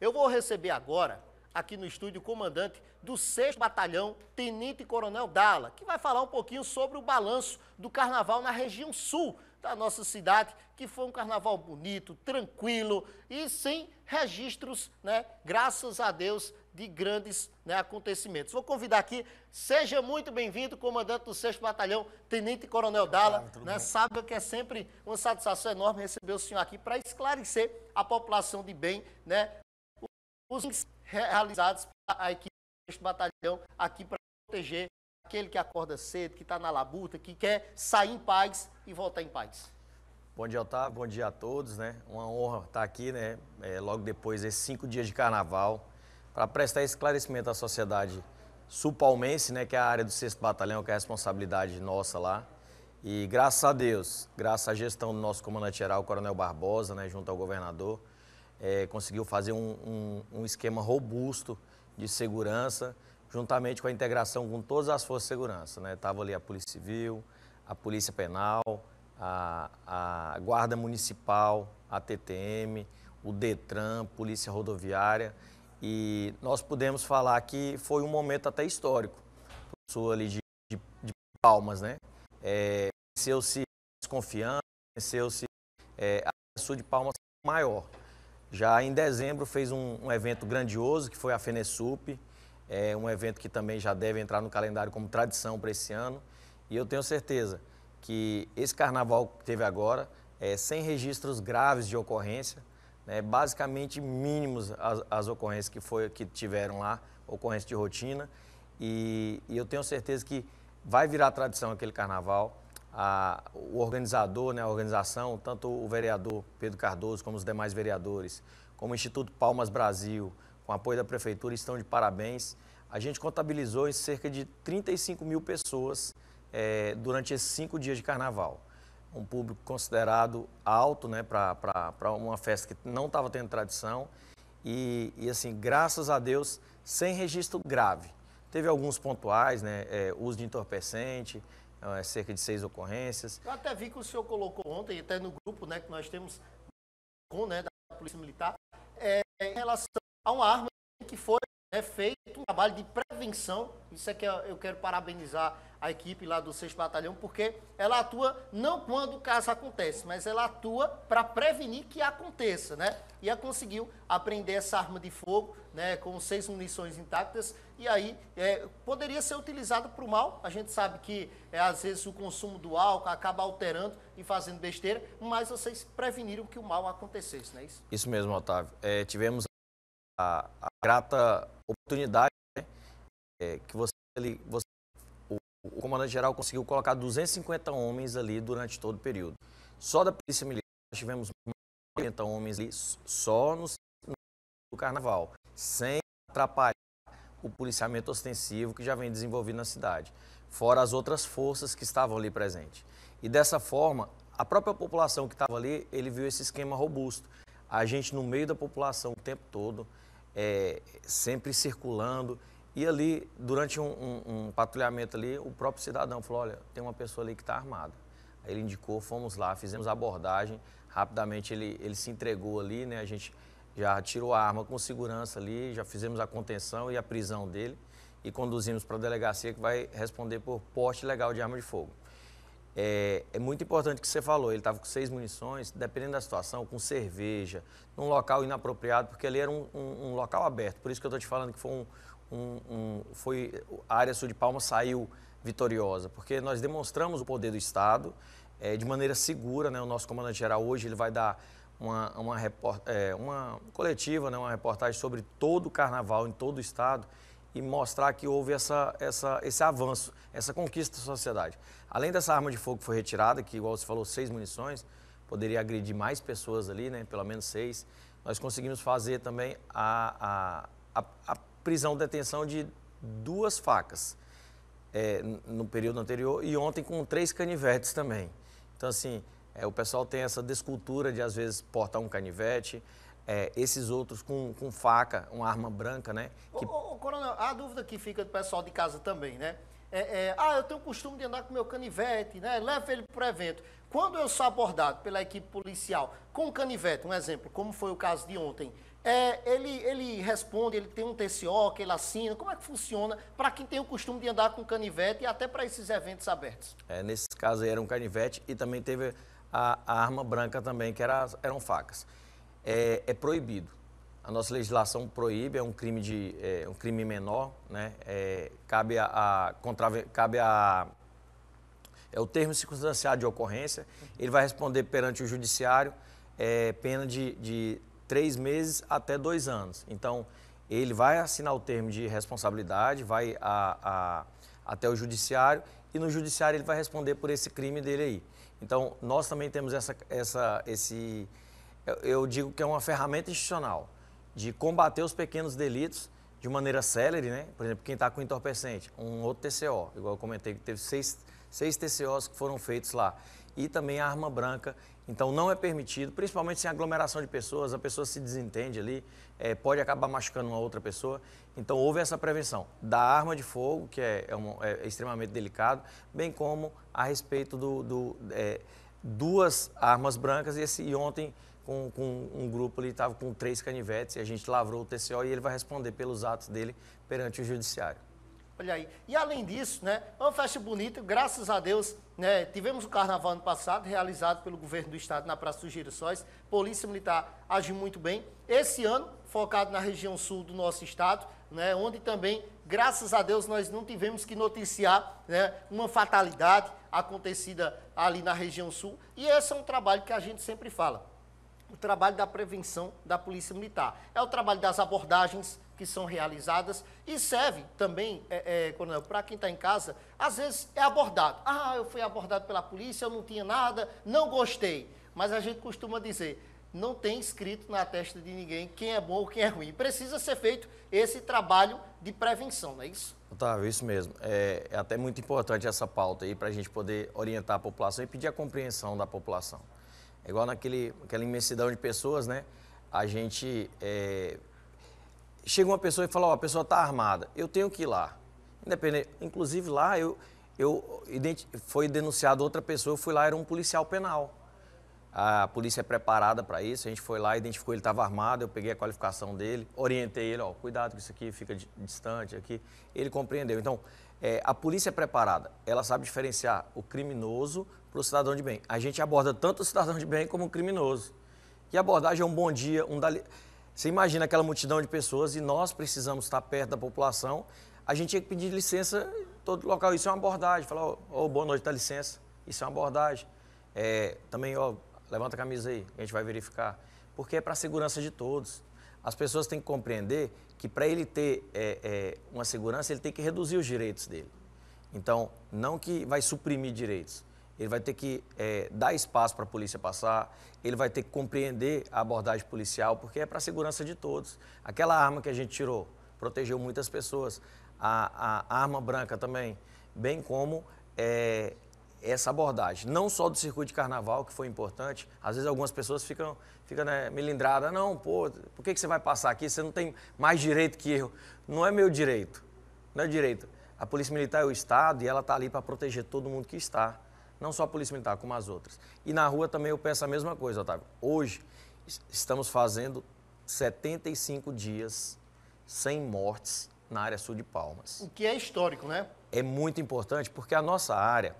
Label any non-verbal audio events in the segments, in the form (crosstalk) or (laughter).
Eu vou receber agora, aqui no estúdio, o comandante do 6 Batalhão, Tenente Coronel Dala, que vai falar um pouquinho sobre o balanço do carnaval na região sul da nossa cidade, que foi um carnaval bonito, tranquilo e sem registros, né? Graças a Deus, de grandes né, acontecimentos. Vou convidar aqui, seja muito bem-vindo, comandante do 6 Batalhão, Tenente Coronel Dala. Claro, né, sabe que é sempre uma satisfação enorme receber o senhor aqui para esclarecer a população de bem né, os realizados a equipe do batalhão aqui para proteger aquele que acorda cedo, que está na labuta, que quer sair em paz e voltar em paz. Bom dia, Otávio. Bom dia a todos, né? Uma honra estar tá aqui, né? É, logo depois desses cinco dias de carnaval, para prestar esclarecimento à sociedade sulpalmense, né? Que é a área do 6 batalhão, que é a responsabilidade nossa lá. E graças a Deus, graças à gestão do nosso comandante-geral, Coronel Barbosa, né? Junto ao governador, é, conseguiu fazer um, um, um esquema robusto de segurança, juntamente com a integração com todas as forças de segurança. Né? ali a Polícia Civil, a Polícia Penal, a, a Guarda Municipal, a TTM, o DETRAN, Polícia Rodoviária. E nós podemos falar que foi um momento até histórico, sou ali de, de, de, palmas, né? É, venceu-se desconfiança, conheceu se é, a sua de palmas maior. Já em dezembro fez um, um evento grandioso, que foi a FENESUP, é um evento que também já deve entrar no calendário como tradição para esse ano. E eu tenho certeza que esse carnaval que teve agora, é, sem registros graves de ocorrência, né, basicamente mínimos as, as, ocorrências que, foi, que tiveram lá, ocorrência de rotina. E, e eu tenho certeza que vai virar tradição aquele carnaval a, o organizador, né, a organização, tanto o vereador Pedro Cardoso como os demais vereadores, como o Instituto Palmas Brasil, com apoio da Prefeitura, estão de parabéns. A gente contabilizou em cerca de 35 mil pessoas é, durante esses cinco dias de carnaval. Um público considerado alto né, para uma festa que não estava tendo tradição. E, e, assim, graças a Deus, sem registro grave. Teve alguns pontuais, né, é, uso de entorpecente, então, é, cerca de seis ocorrências. Eu até vi que o senhor colocou ontem, até no grupo né, que nós temos com né, da Polícia Militar, é, em relação a uma arma que foi é feito um trabalho de prevenção. Isso é que eu quero parabenizar a equipe lá do 6 Batalhão, porque ela atua não quando o caso acontece, mas ela atua para prevenir que aconteça, né? E ela conseguiu apreender essa arma de fogo, né, com seis munições intactas, e aí é, poderia ser utilizada para o mal. A gente sabe que é, às vezes o consumo do álcool acaba alterando e fazendo besteira, mas vocês preveniram que o mal acontecesse, não é isso? Isso mesmo, Otávio. É, tivemos a, a grata oportunidade né? é, que você, você o, o, comandante geral conseguiu colocar 250 homens ali durante todo o período. Só da polícia militar nós tivemos 40 homens ali só no, no carnaval, sem atrapalhar o policiamento ostensivo que já vem desenvolvido na cidade, fora as outras forças que estavam ali presentes. E dessa forma, a própria população que estava ali, ele viu esse esquema robusto. A gente no meio da população o tempo todo, é, sempre circulando. E ali, durante um, um, um, patrulhamento ali, o próprio cidadão falou, olha, tem uma pessoa ali que está armada. Aí ele indicou, fomos lá, fizemos a abordagem, rapidamente ele, ele se entregou ali, né? A gente já tirou a arma com segurança ali, já fizemos a contenção e a prisão dele e conduzimos para a delegacia que vai responder por porte legal de arma de fogo. É, é, muito importante o que você falou. Ele estava com seis munições, dependendo da situação, com cerveja, num local inapropriado, porque ali era um, um, um local aberto. Por isso que eu estou te falando que foi um, foi, a área sul de Palmas saiu vitoriosa, porque nós demonstramos o poder do Estado é, de maneira segura. Né? O nosso comandante-geral hoje ele vai dar uma, uma, report, é, uma coletiva, né? uma reportagem sobre todo o carnaval em todo o Estado e mostrar que houve essa, essa, esse avanço, essa conquista da sociedade. Além dessa arma de fogo que foi retirada, que, igual você falou, seis munições, poderia agredir mais pessoas ali, né? pelo menos seis, nós conseguimos fazer também a, a, a prisão, detenção de duas facas é, no período anterior e ontem com três canivetes também. Então, assim, é, o pessoal tem essa descultura de, às vezes, portar um canivete, é, esses outros com, com faca, uma arma branca, né? Que... ô, Coronel, a dúvida que fica do pessoal de casa também, né? É, é, ah, eu tenho o costume de andar com meu canivete, né? Leva ele para o evento. Quando eu sou abordado pela equipe policial com canivete, um exemplo, como foi o caso de ontem, é, ele, ele responde, ele tem um TCO que ele assina, como é que funciona para quem tem o costume de andar com canivete e até para esses eventos abertos? É, nesse caso aí era um canivete e também teve a, a arma branca também, que era, eram facas. É, é proibido. A nossa legislação proíbe, é um crime, de, é, um crime menor, né? É, cabe a, a, contra, cabe a é o termo circunstanciado de ocorrência, ele vai responder perante o judiciário é, pena de, de três meses até dois anos. Então, ele vai assinar o termo de responsabilidade, vai a, a, até o judiciário e no judiciário ele vai responder por esse crime dele aí. Então, nós também temos essa, essa esse, eu digo que é uma ferramenta institucional de combater os pequenos delitos de maneira célere, né? Por exemplo, quem está com entorpecente, um outro TCO, igual eu comentei que teve seis, seis TCOs que foram feitos lá. E também a arma branca. Então não é permitido, principalmente sem aglomeração de pessoas, a pessoa se desentende ali, é, pode acabar machucando uma outra pessoa. Então houve essa prevenção da arma de fogo, que é, é, é extremamente delicado, bem como a respeito do, do é, duas armas brancas. E, esse, e ontem com, com um grupo ali, estava com três canivetes, e a gente lavrou o TCO e ele vai responder pelos atos dele perante o judiciário. Olha aí. E além disso, né, é uma festa bonita, graças a Deus, né, tivemos o carnaval ano passado, realizado pelo governo do estado na Praça dos Girassóis. Polícia Militar agiu muito bem. Esse ano, focado na região sul do nosso estado, né, onde também, graças a Deus, nós não tivemos que noticiar né, uma fatalidade acontecida ali na região sul. E esse é um trabalho que a gente sempre fala o trabalho da prevenção da Polícia Militar. É o trabalho das abordagens que são realizadas e serve também, é, é, Coronel, para quem está em casa, às vezes é abordado. Ah, eu fui abordado pela polícia, eu não tinha nada, não gostei. Mas a gente costuma dizer, não tem escrito na testa de ninguém quem é bom ou quem é ruim. Precisa ser feito esse trabalho de prevenção, não é isso? Otávio, isso mesmo. É, é até muito importante essa pauta aí para a gente poder orientar a população e pedir a compreensão da população. É igual naquele, naquela imensidão de pessoas, né? A gente. É... Chega uma pessoa e fala: Ó, oh, a pessoa está armada, eu tenho que ir lá. Independente. Inclusive lá, eu, eu foi denunciado outra pessoa, eu fui lá, era um policial penal. A polícia é preparada para isso, a gente foi lá, identificou, ele estava armado, eu peguei a qualificação dele, orientei ele, ó, cuidado com isso aqui, fica distante aqui. Ele compreendeu. Então, é, a polícia é preparada, ela sabe diferenciar o criminoso para o cidadão de bem. A gente aborda tanto o cidadão de bem como o criminoso. E a abordagem é um bom dia, um dali... Você imagina aquela multidão de pessoas e nós precisamos estar perto da população. A gente tinha que pedir licença em todo local. Isso é uma abordagem. Falar, ô, oh, boa noite, dá licença. Isso é uma abordagem. É, também, ó, levanta a camisa aí, a gente vai verificar. Porque é para a segurança de todos. As pessoas têm que compreender que para ele ter é, é, uma segurança, ele tem que reduzir os direitos dele. Então, não que vai suprimir direitos, ele vai ter que é, dar espaço para a polícia passar, ele vai ter que compreender a abordagem policial, porque é para a segurança de todos. Aquela arma que a gente tirou protegeu muitas pessoas, a, a arma branca também, bem como é, essa abordagem, não só do circuito de carnaval, que foi importante, às vezes algumas pessoas ficam, ficam né, melindradas, não, pô, por que, que você vai passar aqui? Você não tem mais direito que eu. Não é meu direito, não é direito. A Polícia Militar é o Estado e ela está ali para proteger todo mundo que está não só a Polícia Militar, como as outras. E na rua também eu penso a mesma coisa, Otávio. Hoje estamos fazendo 75 dias sem mortes na área sul de Palmas. O que é histórico, né? É muito importante porque a nossa área,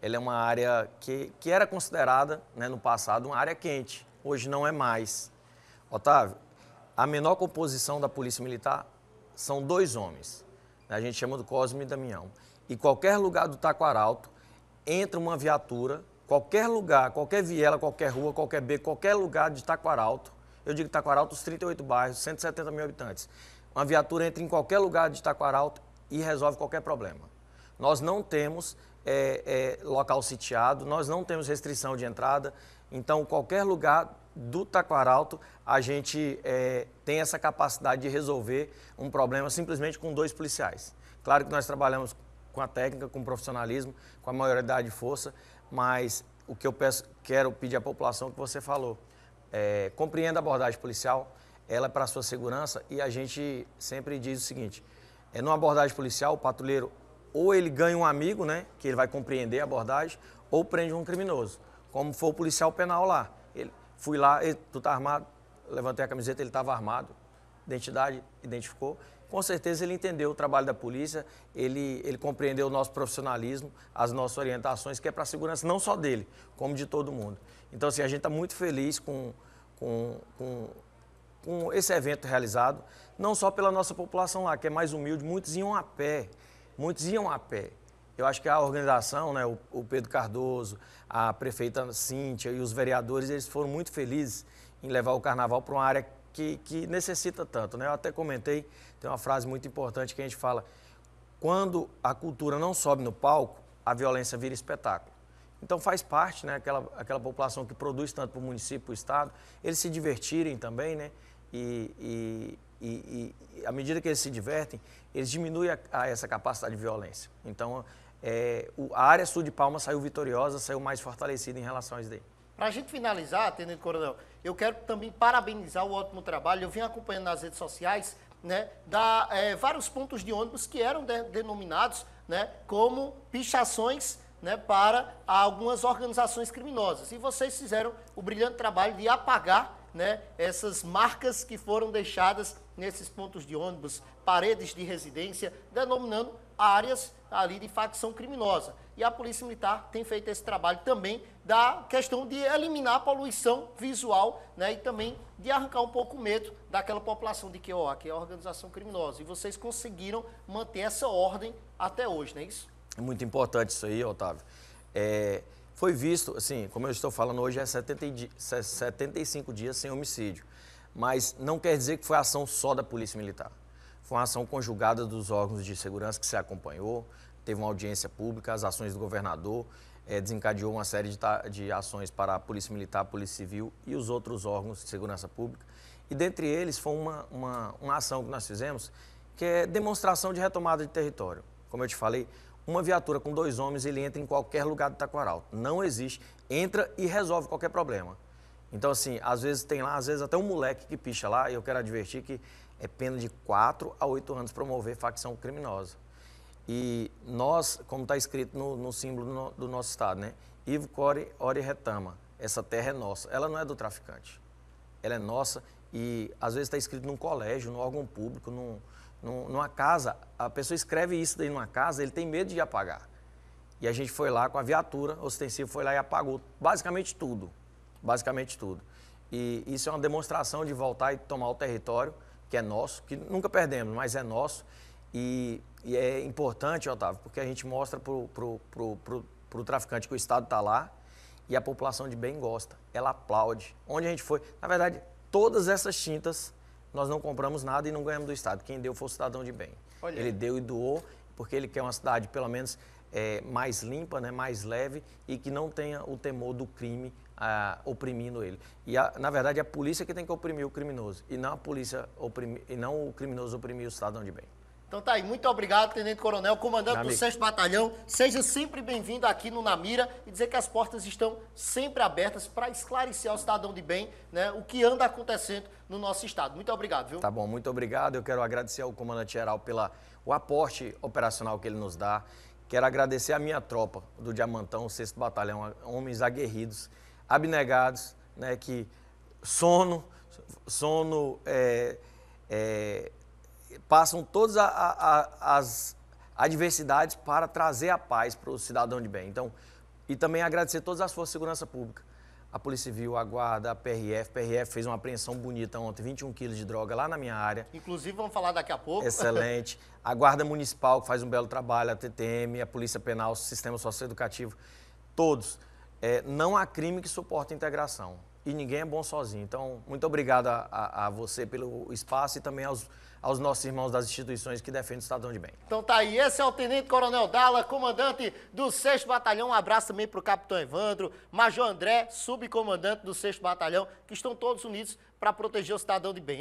ela é uma área que, que era considerada né, no passado uma área quente, hoje não é mais. Otávio, a menor composição da Polícia Militar são dois homens, a gente chama do Cosme e Damião. E qualquer lugar do Taquaralto, entra uma viatura, qualquer lugar, qualquer viela, qualquer rua, qualquer beco, qualquer lugar de Taquaralto, eu digo Taquaralto, os 38 bairros, 170 mil habitantes, uma viatura entra em qualquer lugar de Taquaralto e resolve qualquer problema. Nós não temos é, é, local sitiado, nós não temos restrição de entrada, então qualquer lugar do Taquaralto a gente é, tem essa capacidade de resolver um problema simplesmente com dois policiais. Claro que nós trabalhamos com a técnica, com o profissionalismo, com a maioridade de força, mas o que eu peço, quero pedir à população que você falou, é, compreenda a abordagem policial, ela é para a sua segurança e a gente sempre diz o seguinte, é numa abordagem policial, o patrulheiro ou ele ganha um amigo, né, que ele vai compreender a abordagem, ou prende um criminoso, como foi o policial penal lá. Ele, fui lá, ele, tu tá armado, levantei a camiseta, ele estava armado, identidade, identificou. Com certeza ele entendeu o trabalho da polícia, ele, ele compreendeu o nosso profissionalismo, as nossas orientações, que é para a segurança não só dele, como de todo mundo. Então, assim, a gente está muito feliz com, com, com, com, esse evento realizado, não só pela nossa população lá, que é mais humilde, muitos iam a pé, muitos iam a pé. Eu acho que a organização, né, o, o Pedro Cardoso, a prefeita Cíntia e os vereadores, eles foram muito felizes em levar o carnaval para uma área que, que necessita tanto. Né? Eu até comentei, tem uma frase muito importante que a gente fala: quando a cultura não sobe no palco, a violência vira espetáculo. Então faz parte, né, aquela, aquela população que produz tanto para o município, para o estado, eles se divertirem também, né? E, e, e, e, à medida que eles se divertem, eles diminuem a, a essa capacidade de violência. Então é, o, a área sul de Palmas saiu vitoriosa, saiu mais fortalecida em relação a isso daí. Para a gente finalizar, Tenente Coronel, eu quero também parabenizar o ótimo trabalho. Eu vim acompanhando nas redes sociais né, da, é, vários pontos de ônibus que eram de, denominados né, como pichações né, para algumas organizações criminosas. E vocês fizeram o brilhante trabalho de apagar né, essas marcas que foram deixadas nesses pontos de ônibus, paredes de residência, denominando áreas ali de facção criminosa e a Polícia Militar tem feito esse trabalho também da questão de eliminar a poluição visual né, e também de arrancar um pouco o medo daquela população de que, ó, aqui é organização criminosa. E vocês conseguiram manter essa ordem até hoje, não é isso? É muito importante isso aí, Otávio. É, foi visto, assim, como eu estou falando hoje, é 70, 75 dias sem homicídio. Mas não quer dizer que foi ação só da Polícia Militar. Foi uma ação conjugada dos órgãos de segurança que se acompanhou, teve uma audiência pública, as ações do governador, é, desencadeou uma série de, de ações para a Polícia Militar, Polícia Civil e os outros órgãos de segurança pública. E dentre eles foi uma, uma, uma ação que nós fizemos, que é demonstração de retomada de território. Como eu te falei, uma viatura com dois homens, ele entra em qualquer lugar do Taquaral. Não existe. Entra e resolve qualquer problema. Então, assim, às vezes tem lá, às vezes até um moleque que picha lá, e eu quero advertir que é pena de quatro a oito anos promover facção criminosa. E nós, como está escrito no, no símbolo do nosso estado, né? Ivo Core Ori Retama. Essa terra é nossa. Ela não é do traficante. Ela é nossa e às vezes está escrito num colégio, num órgão público, num, num, numa casa. A pessoa escreve isso daí numa casa, ele tem medo de apagar. E a gente foi lá com a viatura ostensiva, foi lá e apagou basicamente tudo. Basicamente tudo. E isso é uma demonstração de voltar e tomar o território, que é nosso, que nunca perdemos, mas é nosso. E, e é importante, Otávio, porque a gente mostra para o traficante que o Estado está lá e a população de bem gosta. Ela aplaude. Onde a gente foi. Na verdade, todas essas tintas nós não compramos nada e não ganhamos do Estado. Quem deu foi o cidadão de bem. Olha. Ele deu e doou, porque ele quer uma cidade, pelo menos, é, mais limpa, né, mais leve e que não tenha o temor do crime ah, oprimindo ele. E, a, na verdade, é a polícia que tem que oprimir o criminoso e não, a polícia oprimir, e não o criminoso oprimir o cidadão de bem. Então tá aí, muito obrigado, Tenente Coronel, comandante do 6 Batalhão. Seja sempre bem-vindo aqui no Namira e dizer que as portas estão sempre abertas para esclarecer ao cidadão de bem né, o que anda acontecendo no nosso estado. Muito obrigado, viu? Tá bom, muito obrigado. Eu quero agradecer ao comandante-geral pelo aporte operacional que ele nos dá. Quero agradecer à minha tropa do Diamantão, o 6 Batalhão, homens aguerridos, abnegados, né, que sono, sono é, é, passam todas a, a, as adversidades para trazer a paz para o cidadão de bem. Então, e também agradecer todas as forças de segurança pública. A Polícia Civil, a Guarda, a PRF. A PRF fez uma apreensão bonita ontem, 21 quilos de droga lá na minha área. Inclusive, vamos falar daqui a pouco. Excelente. (laughs) A Guarda Municipal, que faz um belo trabalho, a TTM, a Polícia Penal, o Sistema Socioeducativo, todos. É, não há crime que suporte a integração e ninguém é bom sozinho. Então, muito obrigado a, a, a você pelo espaço e também aos, aos nossos irmãos das instituições que defendem o Estadão de Bem. Então tá aí, esse é o Tenente Coronel Dala, comandante do 6 Batalhão. Um abraço também para o Capitão Evandro, Major André, subcomandante do 6 Batalhão, que estão todos unidos para proteger o Cidadão de Bem.